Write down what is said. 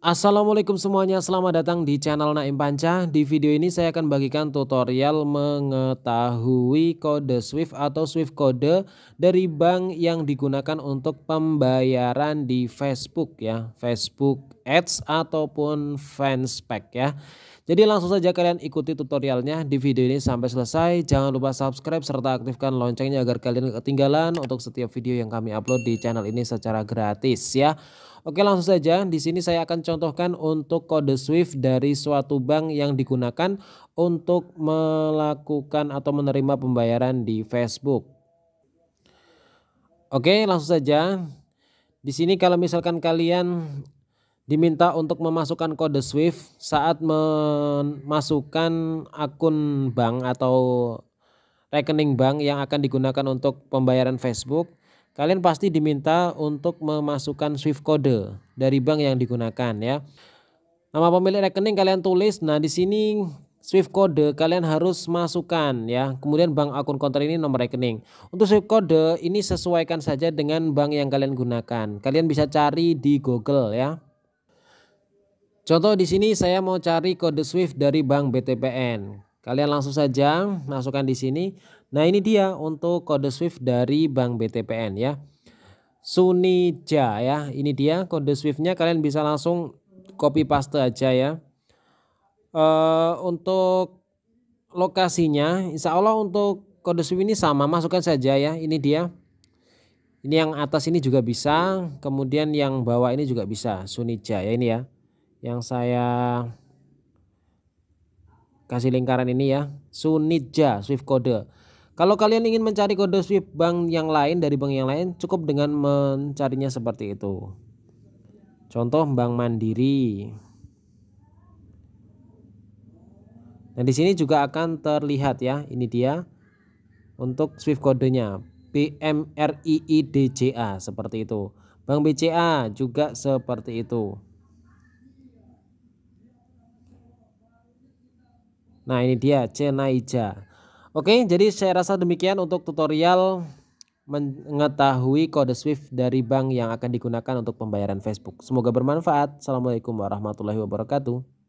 Assalamualaikum semuanya, selamat datang di channel Naim Panca. Di video ini saya akan bagikan tutorial mengetahui kode SWIFT atau SWIFT kode dari bank yang digunakan untuk pembayaran di Facebook ya, Facebook Ads ataupun Fanspec ya. Jadi langsung saja kalian ikuti tutorialnya di video ini sampai selesai. Jangan lupa subscribe serta aktifkan loncengnya agar kalian ketinggalan untuk setiap video yang kami upload di channel ini secara gratis ya. Oke langsung saja di sini saya akan contohkan untuk kode SWIFT dari suatu bank yang digunakan untuk melakukan atau menerima pembayaran di Facebook. Oke langsung saja di sini kalau misalkan kalian diminta untuk memasukkan kode SWIFT saat memasukkan akun bank atau rekening bank yang akan digunakan untuk pembayaran Facebook. Kalian pasti diminta untuk memasukkan SWIFT code dari bank yang digunakan ya. Nama pemilik rekening kalian tulis. Nah, di sini SWIFT code kalian harus masukkan ya. Kemudian bank akun konter ini nomor rekening. Untuk SWIFT code ini sesuaikan saja dengan bank yang kalian gunakan. Kalian bisa cari di Google ya. Contoh di sini saya mau cari kode SWIFT dari bank BTPN. Kalian langsung saja masukkan di sini. Nah ini dia untuk kode SWIFT dari Bank BTPN ya. Sunija ya. Ini dia kode SWIFT-nya kalian bisa langsung copy paste aja ya. Uh, untuk lokasinya insya Allah untuk kode SWIFT ini sama masukkan saja ya. Ini dia. Ini yang atas ini juga bisa, kemudian yang bawah ini juga bisa, Sunija ya ini ya. Yang saya kasih lingkaran ini ya sunidja Swift kode kalau kalian ingin mencari kode Swift bank yang lain dari bank yang lain cukup dengan mencarinya seperti itu contoh Bank Mandiri nah di sini juga akan terlihat ya ini dia untuk Swift kodenya BMRIIDJA seperti itu Bank BCA juga seperti itu Nah ini dia Cenaija. Oke jadi saya rasa demikian untuk tutorial mengetahui kode SWIFT dari bank yang akan digunakan untuk pembayaran Facebook. Semoga bermanfaat. Assalamualaikum warahmatullahi wabarakatuh.